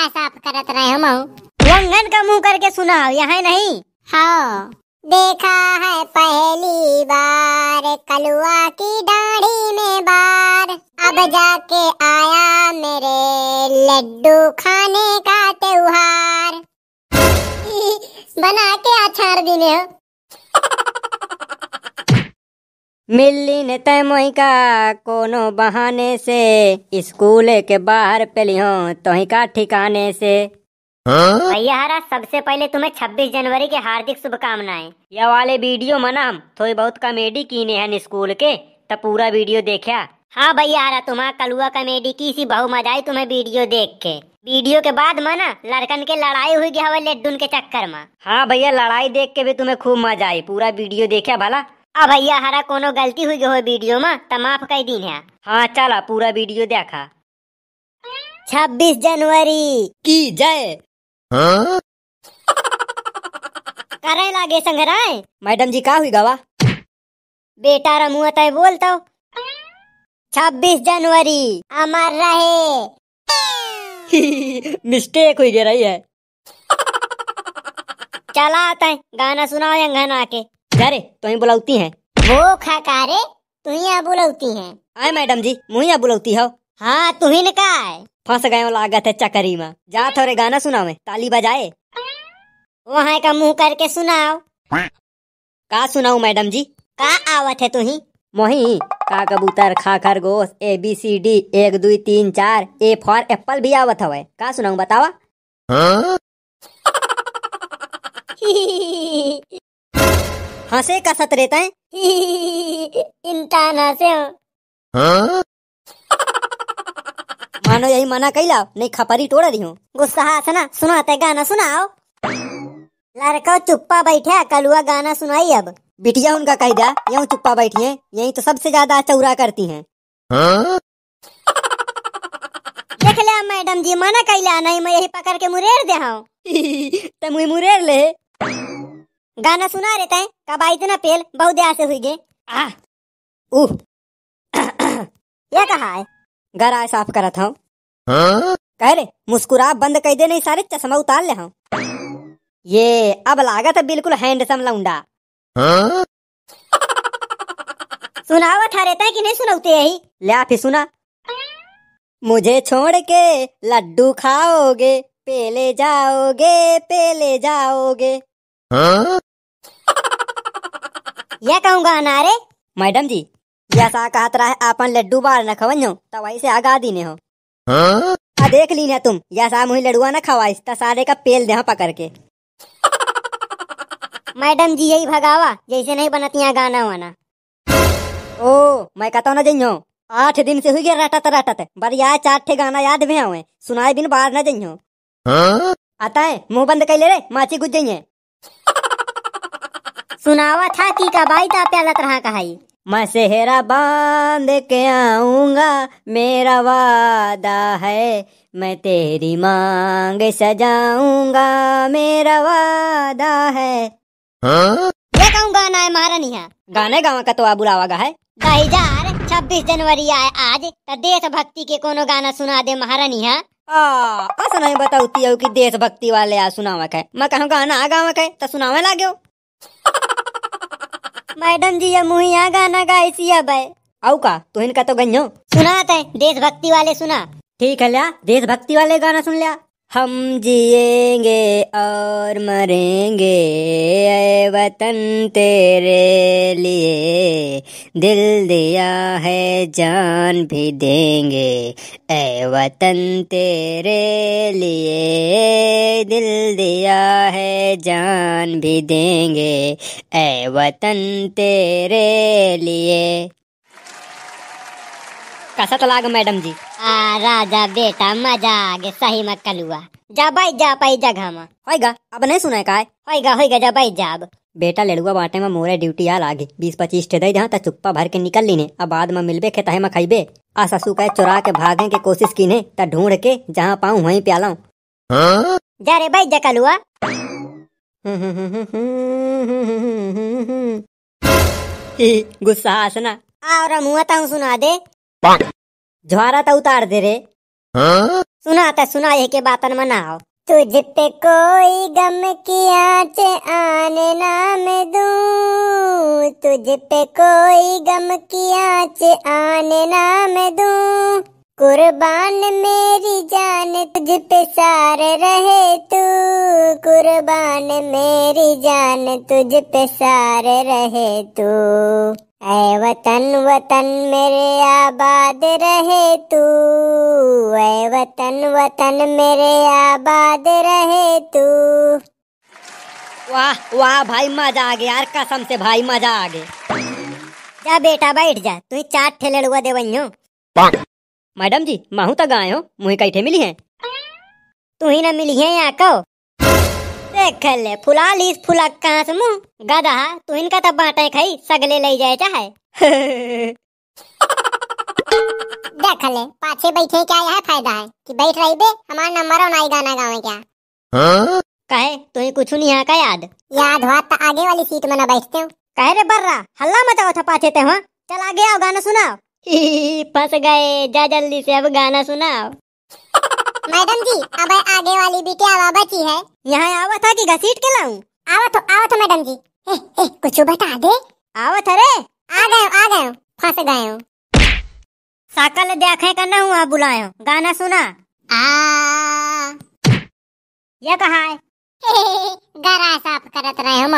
का साफ करत रहे हम वंगन का मुंह करके सुना यहाँ नहीं हाँ देखा है पहली बार कलुआ की दाढ़ी में बार अब जाके आया मेरे लड्डू खाने का त्योहार बना के अचार दिन हो मिली ने तय मोहिका कोनो बहाने से स्कूल के बाहर पेलियो तोही का ठिकाने से भैया हाँ? हरा सबसे पहले तुम्हें 26 जनवरी के हार्दिक शुभकामनाएं यह वाले वीडियो मनाम थोड़ी बहुत कॉमेडी कीने हैं स्कूल के तो पूरा वीडियो देखा हाँ भैया हरा तुम्हारा कलुआ कॉमेडी की सी बहु मजा आई तुम्हें वीडियो देख के वीडियो के बाद मना लड़कन के लड़ाई हुई गया लेडुन के चक्कर में हाँ भैया लड़ाई देख के भी तुम्हें खूब मजा आई पूरा वीडियो देखा भला अब भैया हरा कोनो गलती हुई हो वीडियो में तो माफ कई दिन है हाँ चला पूरा वीडियो देखा छब्बीस जनवरी की जय हाँ? करे लागे संगराए मैडम जी का हुई गवा बेटा रमुआ तय बोलता छब्बीस जनवरी अमर रहे मिस्टेक हुई गई रही है चला आता है गाना सुनाओ यंगन आके जा रे तो ही बुलाती है वो खाकारे तू ही यहाँ बुलाती है आये मैडम जी मुही यहाँ बुलाती हो हाँ तू ही ने है फंस गए लागत है चकरी में जा थोड़े गाना सुना में ताली बजाए वहाँ का मुँह करके सुनाओ का सुनाऊ मैडम जी का आवत है तुही मोही का कबूतर खा खरगोश ए बी सी डी एक दो तीन चार ए फॉर एप्पल भी आवत हवे का सुनाऊ बतावा हाँ? हंसे का सत रहता है इंसान हंसे हो हाँ? मानो यही मना लाओ नहीं खपरी तोड़ रही हूँ गुस्सा हाथ ना सुनाते गाना सुनाओ लड़का चुप्पा बैठे कलुआ गाना सुनाई अब बिटिया उनका कह दिया यू चुप्पा बैठी है यही तो सबसे ज्यादा चौरा करती है हाँ? देख लिया मैडम जी मना लिया नहीं मैं यही पकड़ के मुरेर दे हूँ मुरेर ले गाना सुना रहता है कब आई इतना पेल बहुत दया से हुई गए ये कहा है आए साफ करा हाँ? था कह रहे मुस्कुरा बंद कर दे नहीं सारे चश्मा उतार ले हूँ ये अब लागत है बिल्कुल हैंडसम लौंडा हाँ? सुनावत था रहता है कि नहीं सुनाते यही ले ही सुना मुझे छोड़ के लड्डू खाओगे पेले जाओगे पेले जाओगे हाँ? ये कहूँगा अनारे मैडम जी जैसा कहत है अपन लड्डू बार न तो वही से आगा ने हो हाँ? आ देख ली तुम जैसा मुही लड्डुआ न खवाई तो सारे का पेल दे पकड़ के मैडम जी यही भगावा जैसे नहीं बनती गाना वाना ओ मैं कहता ना जइयो आठ दिन से हुई गया रटत रटत यार चार ठे गाना याद भी आवे सुनाए बिन बाहर न आता हाँ? अतः मुंह बंद कर ले रे माची गुज जइये सुनावा था कि का बाई ता प्यालत रहा कहाई मैं सेहरा बांध के आऊंगा मेरा वादा है मैं तेरी मांग सजाऊंगा मेरा वादा है हाँ? ये कौन गाना है नहीं है गाने गावा का तो आ बुलावा गा है दो हजार छब्बीस जनवरी आए आज तो देश भक्ति के कोनो गाना सुना दे महारानी है हाँ। ऐसा नहीं बताऊती हो कि देश भक्ति वाले आ सुनावा है मैं कहूँ गाना आ गावक है तो सुनावा लागे मैडम जी हम यहाँ गाना गाई सी अब आऊ का तो इनका तो गन्यो सुना है देशभक्ति वाले सुना ठीक है लिया देशभक्ति वाले गाना सुन लिया हम जिएंगे और मरेंगे ए वतन तेरे लिए दिल दिया है जान भी देंगे ए वतन तेरे लिए दिल दिया है जान भी देंगे ए वतन तेरे लिए कसत लाग मैडम जी आ राजा बेटा मजा आगे सही में कलुआ जा भाई जा पाई जगह में होएगा अब नहीं सुना का होएगा होएगा जा भाई जाब बेटा लड़ुआ बाटे में मोरे ड्यूटी आ लागे बीस पच्चीस ठे दई जहाँ चुप्पा भर के निकल लीने अब बाद में मिलबे खेता है खाइबे आ ससु कहे चुरा के भागे के कोशिश कीने त ढूंढ के जहाँ पाऊँ वही प्याला हाँ? जा रे भाई जा कलुआ गुस्सा आसना और मुआ सुना दे ज्वारा तो उतार दे रे हाँ? सुना था तो सुना ये के बातन मनाओ तुझ पे कोई गम की आँच आने ना मैं दूं तुझ पे कोई गम की आँच आने ना मैं दूं कुर्बान मेरी जान तुझ पे सार रहे तू कुर्बान मेरी जान तुझ पे सार रहे तू ऐ वतन वतन मेरे आबाद रहे तू ऐ वतन वतन मेरे आबाद रहे तू वाह वाह भाई मजा आ गया यार कसम से भाई मजा आ गया जा बेटा बैठ जा तू चार ठेले लुआ दे वही मैडम जी माहू तक आयो मुहे कैठे मिली है तू ही ना मिली है यहाँ को ए खले फुला लीस फुला कहाँ से मुँह गधा तू इनका तब तो बाटे खाई सगले ले जाए चाहे देख ले पाछे बैठे क्या यह फायदा है कि बैठ रही बे हमार ना मरो ना गाना गावे क्या हाँ? कहे ही कुछ नहीं यहाँ का याद याद हुआ तो आगे वाली सीट में ना बैठते हो कहे रे बर्रा हल्ला मचाओ था पाछे ते वहाँ चल आगे आओ गाना सुनाओ फस गए जा जल्दी से अब गाना सुनाओ मैडम जी अब आगे वाली बिटिया आवा बची है यहाँ आवा था कि घसीट के लाऊं आवा तो आवा तो मैडम जी ए, ए, कुछ बता दे आवा था रे आ गए आ गए फंस गए हूँ साकल देखे का न हुआ बुलायो गाना सुना आ ये कहा है गरा साफ करत रहे हम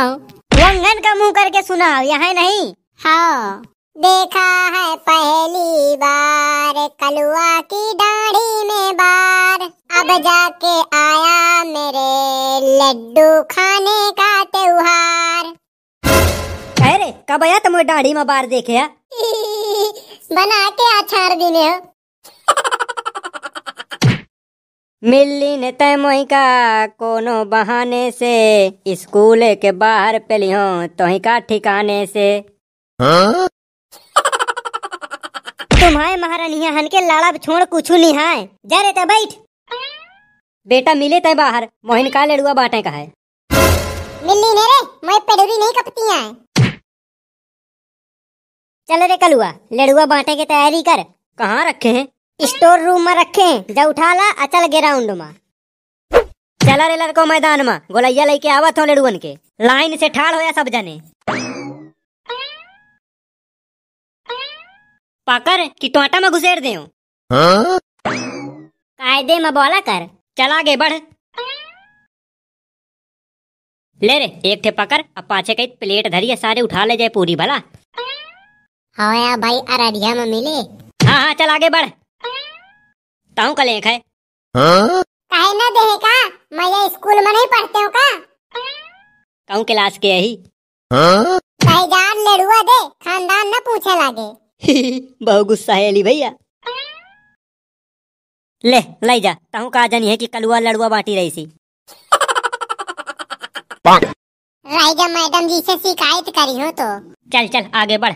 वंगन का मुंह करके सुनाओ यहाँ नहीं हाँ देखा है पहली बार कलुआ की डांस अब जाके आया मेरे लड्डू खाने का त्योहार अरे कब आया तुम्हें दाढ़ी में बार देखे बना के अचार दिन मिली ने तय का कोनो बहाने से स्कूल के बाहर पेली हो का ठिकाने से हाँ? तुम्हारे महारानी हन के लाड़ा छोड़ कुछ नहीं है जा रे बैठ बेटा मिले तय बाहर मोहन का लड़ुआ बाटे का है मिली ने रे मैं पेड़ी नहीं कपती है चल रे कलुआ लड़ुआ बांटे की तैयारी कर कहाँ रखे हैं स्टोर रूम में रखे हैं जब उठा ला अचल ग्राउंड में चल रे लड़को मैदान में गोलैया लेके आवा हो लड़ुअन के लाइन से ठाड़ होया सब जने पाकर कि टोटा में घुसेर दे हाँ? कायदे में बोला कर चल आगे बढ़ ले रे एक थे पकड़ अब पाछे कई प्लेट धरिए सारे उठा ले जाए पूरी भला हाँ यार भाई अररिया में मिले हाँ हाँ चल आगे बढ़ ताऊ का लेख है हाँ? ना देहे का मैं ये स्कूल में नहीं पढ़ते हूँ का कहूँ क्लास के यही हाँ? जान लड़ुआ दे खानदान ना पूछे लागे बहुत गुस्सा है अली भैया ले लई जा तहु का जानी है कि कलुआ लड़ुआ बाटी रही सी राइजा मैडम जी से शिकायत करी हो तो चल चल आगे बढ़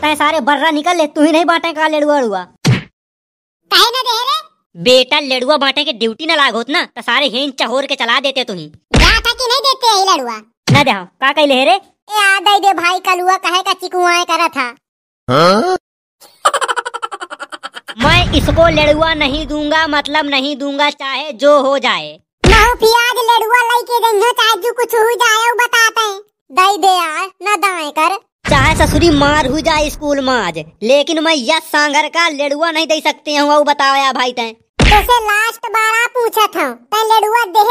तय सारे बर्रा निकल ले तू ही नहीं बांटे का लड़ुआ लड़ुआ कहे ना दे रे बेटा लड़ुआ बांटे के ड्यूटी ना लागो ना तो सारे हिन चहोर के चला देते तू ही जा था कि नहीं देते ही लड़ुआ ना दे का कह ले रे ए आ दे दे भाई कलुआ कहे का चिकुआए करा था हां इसको लड़ुआ नहीं दूंगा मतलब नहीं दूंगा चाहे जो हो जाए प्याज लड़ुआ लई के देंगे चाहे जो कुछ हो जाए बताते हैं दई दे यार ना दाएं कर चाहे ससुरी मार हो जाए स्कूल में आज लेकिन मैं यह सांगर का लड़ुआ नहीं दे सकते हूँ वो बताया भाई तय तो लास्ट बार पूछा था तो लड़ुआ दे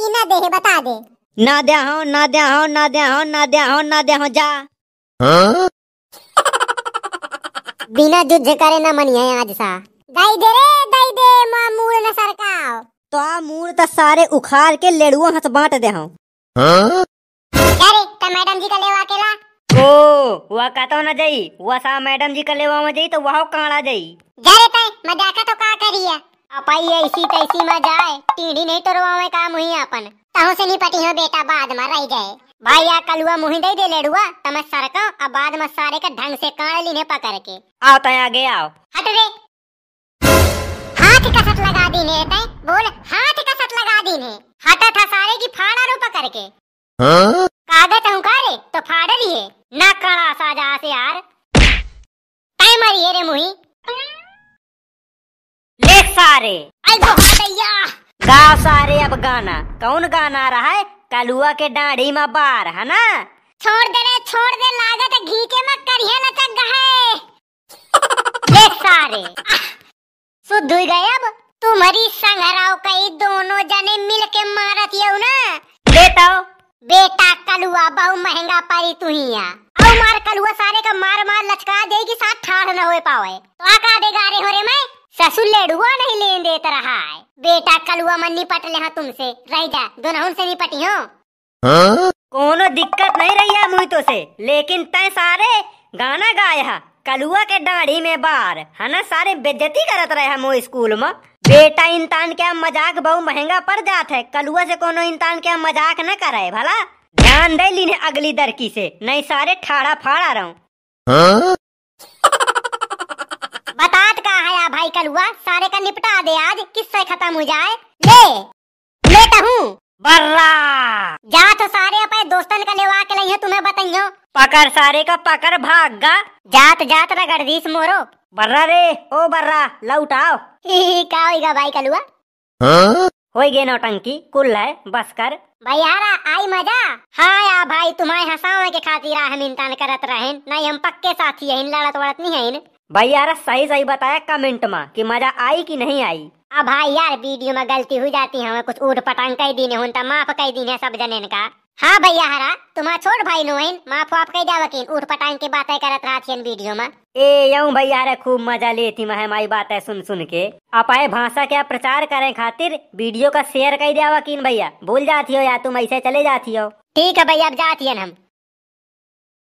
कि ना दे बता दे ना दे हो ना दे हो ना दे हो ना दे हो ना दे हो जा बिना जुझ करे ना मनिया आज सा ದೈದೇರೇ ದೈದೇ ಮಾಮೂರನ ಸರ್ಕಾವ್ ತಾ ಮೂರ ತ सारे उखाड़ के लेड़ुआ हाथ बांट दे हम अरे तो मैडम जी का लेवा केला ओ वह कहता हूँ तो ना जई वह सा मैडम जी का लेवा में जई तो वहां काणा जई जरे तय मजाका तो का करिया अपाई ऐसी तैसी में जाए टीढ़ी नहीं तो रोवा में काम हुई अपन तहु से नहीं पटी हो बेटा बाद में रह जाए भाई आ कलुआ मुही दे दे लेड़ुआ तम सरका अब बाद में सारे का ढंग से काण लीने पकड़ के आओ तय आगे आओ हट रे हाथ कसत लगा दीने तय बोल हाथ कसत लगा दीने हटा था सारे की फाड़ा करके हाँ? कागज हंकारे तो फाड़ लिए ना कड़ा से यार तय रे मुही ले सारे सारे अब गाना कौन गाना रहा है कलुआ के डाढ़ी में बार है ना छोड़ दे रे छोड़ दे लागत घी के मत करिए तक गहे ले सारे सुधर गए अब तुम्हारी संघराव कई दोनों जने मिल के मारत यू ना बेटा बेटा कलुआ बहु महंगा पारी तू ही यहाँ अब मार कलुआ सारे का मार मार लचका देगी साथ ठाड़ न हो पावे तो आका देगा रे हो रे मैं ससुर लेडुआ नहीं लेन दे रहा है बेटा कलुआ मन निपट ले हाँ तुमसे रह जा दोनों से निपटी हो हाँ? कोनो दिक्कत नहीं रही है मुई तो से लेकिन तय सारे गाना गाया हाँ। कलुआ के डाढ़ी में बार है ना सारे बेजती करत रहे हम स्कूल में बेटा इंसान के मजाक बहु महंगा पड़ जात है कलुआ से कोनो इंसान के मजाक न करे भला ध्यान दे लीने अगली दरकी से नहीं सारे ठाड़ा फाड़ा रहूं बताट का आया भाई कलुआ सारे का निपटा दे आज किससे खत्म हो जाए ले मैं कहूँ बर्रा जा तो सारे अपने दोस्तन का लेवा के लिए तुम्हें बताइयो पकड़ सारे का पकड़ गा जात जात रगड़ दीस मोरो बर्रा रे ओ बर्रा लौट आओ का होएगा भाई कलुआ गए हाँ? गे नौटंकी कुल है बस कर भैयारा आई मजा हाँ यार भाई तुम्हारे हसाओ के खातिर हम इंतान करत रहे नहीं हम पक्के साथी है लड़त वड़त नहीं है भाई यार सही सही बताया कमेंट में कि मजा आई कि नहीं आई अब भाई यार वीडियो में गलती हो जाती है कुछ ऊट पटांग कई दिन होता तो माफ दिन है सब जने का हाँ भैया हरा तुम्हारा छोड़ भाई नुइन माफ आप कही जावा वकील उठ पटांग के बातें करत रहा थी वीडियो में ए यऊ भैया हरा खूब मजा ले थी मैं माई बातें सुन सुन के आए भाषा का प्रचार करें खातिर वीडियो का शेयर कही जावा वकील भैया भूल जाती हो या तुम ऐसे चले जाती हो ठीक है भैया अब जाती है हम